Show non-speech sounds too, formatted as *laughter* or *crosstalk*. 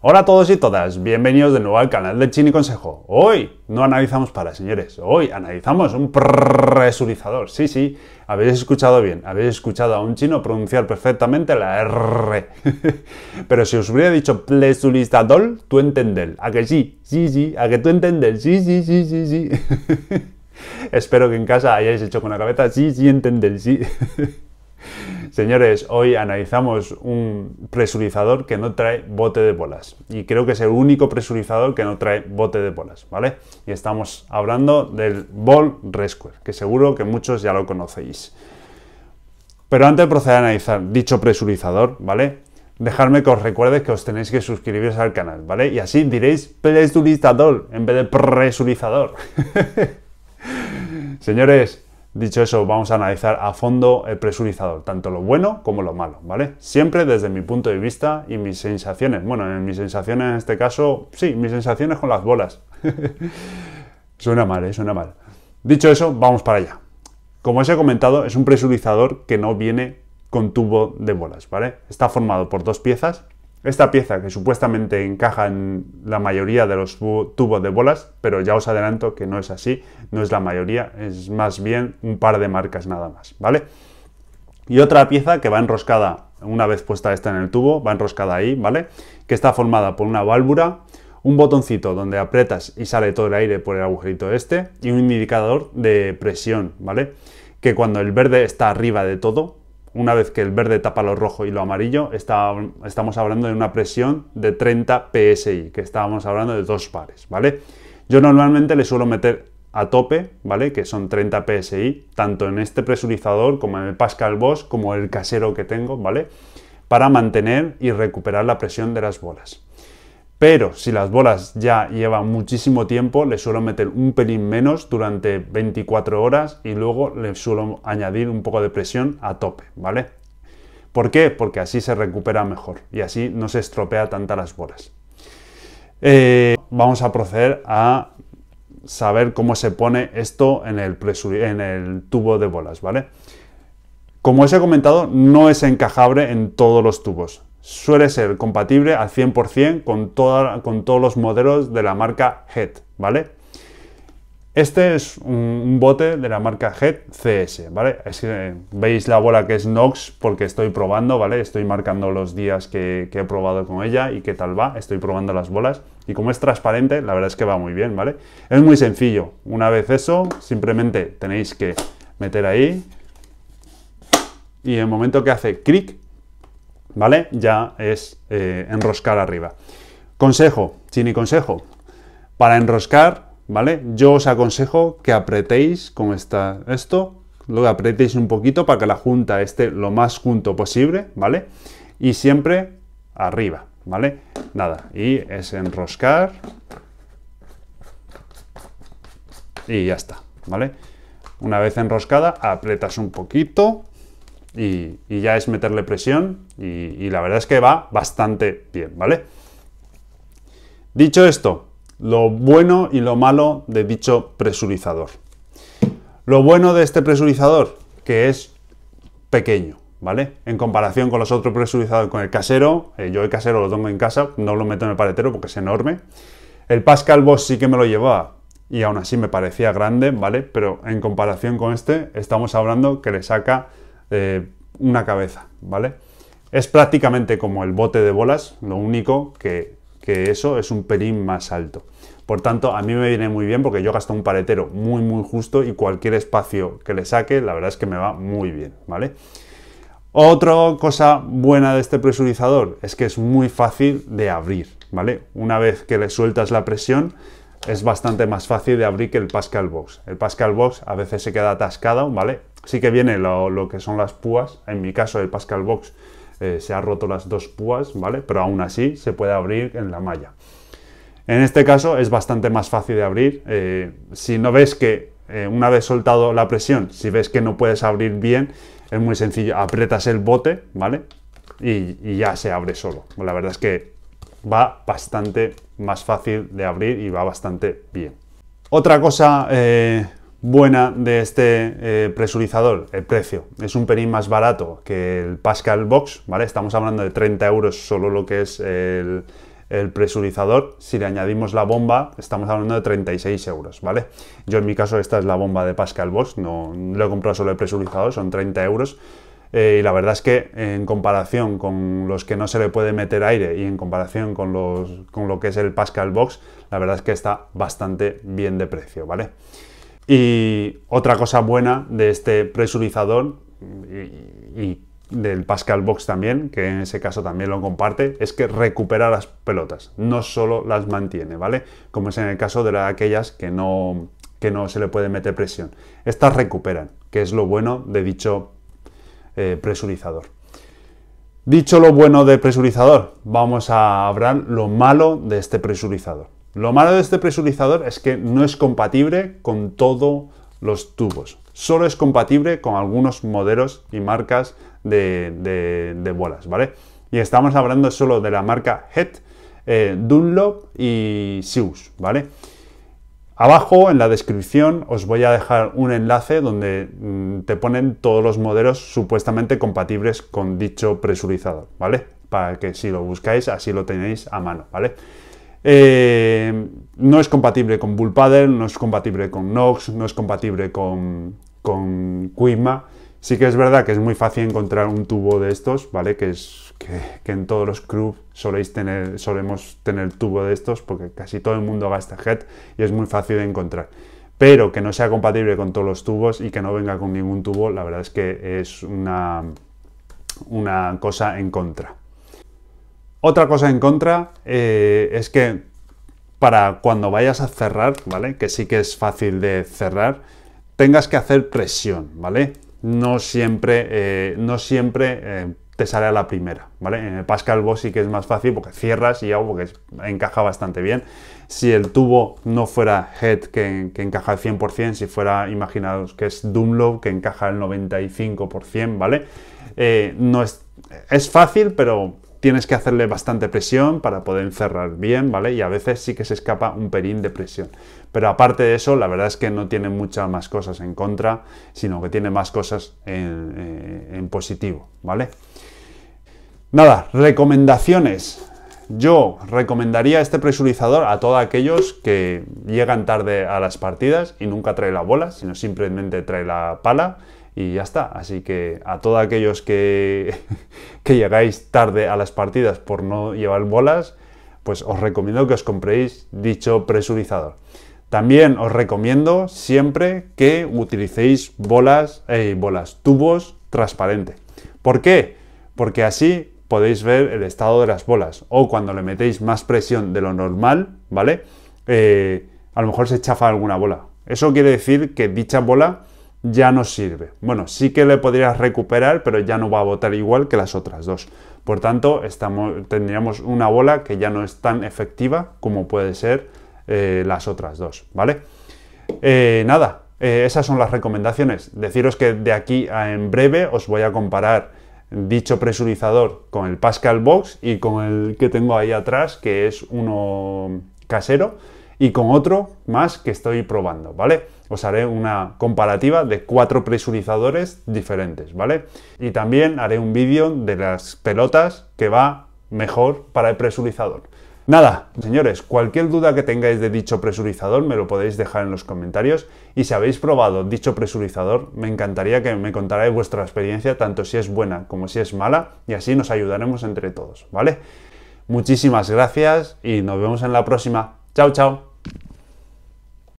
Hola a todos y todas, bienvenidos de nuevo al canal de Chini Consejo. Hoy no analizamos para señores, hoy analizamos un presurizador. Sí, sí, habéis escuchado bien, habéis escuchado a un chino pronunciar perfectamente la R. *laughs* Pero si os hubiera dicho presurizador, tú entendel, a que sí, sí, sí, a que tú entendel, sí, sí, sí, sí, sí. *laughs* Espero que en casa hayáis hecho con la cabeza, sí, sí, entendel, sí. *laughs* Señores, hoy analizamos un presurizador que no trae bote de bolas. Y creo que es el único presurizador que no trae bote de bolas, ¿vale? Y estamos hablando del Ball Rescue, que seguro que muchos ya lo conocéis. Pero antes de proceder a analizar dicho presurizador, ¿vale? Dejadme que os recuerde que os tenéis que suscribiros al canal, ¿vale? Y así diréis presurizador en vez de presurizador. *laughs* Señores, Dicho eso, vamos a analizar a fondo el presurizador, tanto lo bueno como lo malo, ¿vale? Siempre desde mi punto de vista y mis sensaciones. Bueno, en mis sensaciones en este caso, sí, mis sensaciones con las bolas. *laughs* suena mal, ¿eh? suena mal. Dicho eso, vamos para allá. Como os he comentado, es un presurizador que no viene con tubo de bolas, ¿vale? Está formado por dos piezas esta pieza que supuestamente encaja en la mayoría de los tubos de bolas, pero ya os adelanto que no es así, no es la mayoría, es más bien un par de marcas nada más, ¿vale? Y otra pieza que va enroscada, una vez puesta esta en el tubo, va enroscada ahí, ¿vale? Que está formada por una válvula, un botoncito donde aprietas y sale todo el aire por el agujerito este y un indicador de presión, ¿vale? Que cuando el verde está arriba de todo, una vez que el verde tapa lo rojo y lo amarillo, estamos hablando de una presión de 30 psi, que estábamos hablando de dos pares, ¿vale? Yo normalmente le suelo meter a tope, ¿vale? Que son 30 psi, tanto en este presurizador como en el Pascal Boss, como el casero que tengo, ¿vale? Para mantener y recuperar la presión de las bolas pero si las bolas ya llevan muchísimo tiempo, le suelo meter un pelín menos durante 24 horas y luego le suelo añadir un poco de presión a tope, ¿vale? ¿Por qué? Porque así se recupera mejor y así no se estropea tanto las bolas. Eh, vamos a proceder a saber cómo se pone esto en el, en el tubo de bolas, ¿vale? Como os he comentado, no es encajable en todos los tubos suele ser compatible al 100% con, toda, con todos los modelos de la marca Head, ¿vale? Este es un, bote de la marca Head CS, ¿vale? Eh, veis la bola que es Nox porque estoy probando, ¿vale? Estoy marcando los días que, he probado con ella y qué tal va. Estoy probando las bolas y como es transparente, la verdad es que va muy bien, ¿vale? Es muy sencillo. Una vez eso, simplemente tenéis que meter ahí y en el momento que hace clic, ¿vale? Ya es eh, enroscar arriba. Consejo, chini consejo. Para enroscar, ¿vale? Yo os aconsejo que apretéis con esta, esto, lo apretéis un poquito para que la junta esté lo más junto posible, ¿vale? Y siempre arriba, ¿vale? Nada, y es enroscar. Y ya está, ¿vale? Una vez enroscada, apretas un poquito y, ya es meterle presión y, la verdad es que va bastante bien, ¿vale? Dicho esto, lo bueno y lo malo de dicho presurizador. Lo bueno de este presurizador, que es pequeño, ¿vale? En comparación con los otros presurizadores, con el casero, eh, yo el casero lo tengo en casa, no lo meto en el paletero porque es enorme. El Pascal Boss sí que me lo llevaba y aún así me parecía grande, ¿vale? Pero en comparación con este, estamos hablando que le saca eh, una cabeza, ¿vale? Es prácticamente como el bote de bolas, lo único que, eso es un pelín más alto. Por tanto, a mí me viene muy bien porque yo gasto un paretero muy, muy justo y cualquier espacio que le saque, la verdad es que me va muy bien, ¿vale? Otra cosa buena de este presurizador es que es muy fácil de abrir, ¿vale? Una vez que le sueltas la presión, es bastante más fácil de abrir que el Pascal Box. El Pascal Box a veces se queda atascado, ¿vale? Sí que viene lo, que son las púas. En mi caso, el Pascal Box eh, se ha roto las dos púas, ¿vale? Pero aún así se puede abrir en la malla. En este caso es bastante más fácil de abrir. Eh, si no ves que eh, una vez soltado la presión, si ves que no puedes abrir bien, es muy sencillo. Aprietas el bote, ¿vale? Y, ya se abre solo. La verdad es que va bastante más fácil de abrir y va bastante bien. Otra cosa buena de este eh, presurizador, el precio. Es un pelín más barato que el Pascal Box, ¿vale? Estamos hablando de 30 euros solo lo que es el, presurizador. Si le añadimos la bomba, estamos hablando de 36 euros, ¿vale? Yo en mi caso esta es la bomba de Pascal Box, no, lo he comprado solo el presurizador, son 30 euros. Eh, y la verdad es que en comparación con los que no se le puede meter aire y en comparación con, los, con lo que es el Pascal Box, la verdad es que está bastante bien de precio, ¿vale? vale y otra cosa buena de este presurizador y, del Pascal Box también, que en ese caso también lo comparte, es que recupera las pelotas, no solo las mantiene, ¿vale? Como es en el caso de aquellas que no, que no se le puede meter presión. Estas recuperan, que es lo bueno de dicho eh, presurizador. Dicho lo bueno del presurizador, vamos a hablar lo malo de este presurizador. Lo malo de este presurizador es que no es compatible con todos los tubos. Solo es compatible con algunos modelos y marcas de, bolas, ¿vale? Y estamos hablando solo de la marca Head, eh, Dunlop y Sius, ¿vale? Abajo en la descripción os voy a dejar un enlace donde mm, te ponen todos los modelos supuestamente compatibles con dicho presurizador, ¿vale? Para que si lo buscáis así lo tenéis a mano, ¿vale? Eh, no es compatible con Bull no es compatible con Nox, no es compatible con, con Sí que es verdad que es muy fácil encontrar un tubo de estos, ¿vale? Que, es, en todos los clubs soléis tener, solemos tener tubo de estos porque casi todo el mundo gasta head y es muy fácil de encontrar. Pero que no sea compatible con todos los tubos y que no venga con ningún tubo, la verdad es que es una cosa en contra. Otra cosa en contra eh, es que para cuando vayas a cerrar, ¿vale? Que sí que es fácil de cerrar, tengas que hacer presión, ¿vale? No siempre, eh, no siempre eh, te sale a la primera, ¿vale? En el Pascal Boss sí que es más fácil porque cierras y algo que encaja bastante bien. Si el tubo no fuera head que, encaja al 100%, si fuera, imaginaos que es Dumlow que encaja al 95%, ¿vale? no es, es fácil, pero tienes que hacerle bastante presión para poder encerrar bien, ¿vale? Y a veces sí que se escapa un perín de presión. Pero aparte de eso, la verdad es que no tiene muchas más cosas en contra, sino que tiene más cosas en, eh, en positivo, ¿vale? Nada, recomendaciones. Yo recomendaría este presurizador a todos aquellos que llegan tarde a las partidas y nunca trae la bola, sino simplemente trae la pala y ya está. Así que a todos aquellos que, *laughs* que llegáis tarde a las partidas por no llevar bolas, pues os recomiendo que os compréis dicho presurizador. También os recomiendo siempre que utilicéis bolas, eh, bolas, tubos transparente. ¿Por qué? Porque así podéis ver el estado de las bolas o cuando le metéis más presión de lo normal, ¿vale? Eh, a lo mejor se chafa alguna bola. Eso quiere decir que dicha bola ya no sirve. Bueno, sí que le podrías recuperar, pero ya no va a votar igual que las otras dos. Por tanto, estamos, tendríamos una bola que ya no es tan efectiva como puede ser eh, las otras dos, ¿vale? Eh, nada, eh, esas son las recomendaciones. Deciros que de aquí a en breve os voy a comparar dicho presurizador con el Pascal Box y con el que tengo ahí atrás, que es uno casero y con otro más que estoy probando, ¿vale? Os haré una comparativa de cuatro presurizadores diferentes, ¿vale? Y también haré un vídeo de las pelotas que va mejor para el presurizador. Nada, señores, cualquier duda que tengáis de dicho presurizador me lo podéis dejar en los comentarios y si habéis probado dicho presurizador me encantaría que me contarais vuestra experiencia, tanto si es buena como si es mala y así nos ayudaremos entre todos, ¿vale? Muchísimas gracias y nos vemos en la próxima. Chao, chao.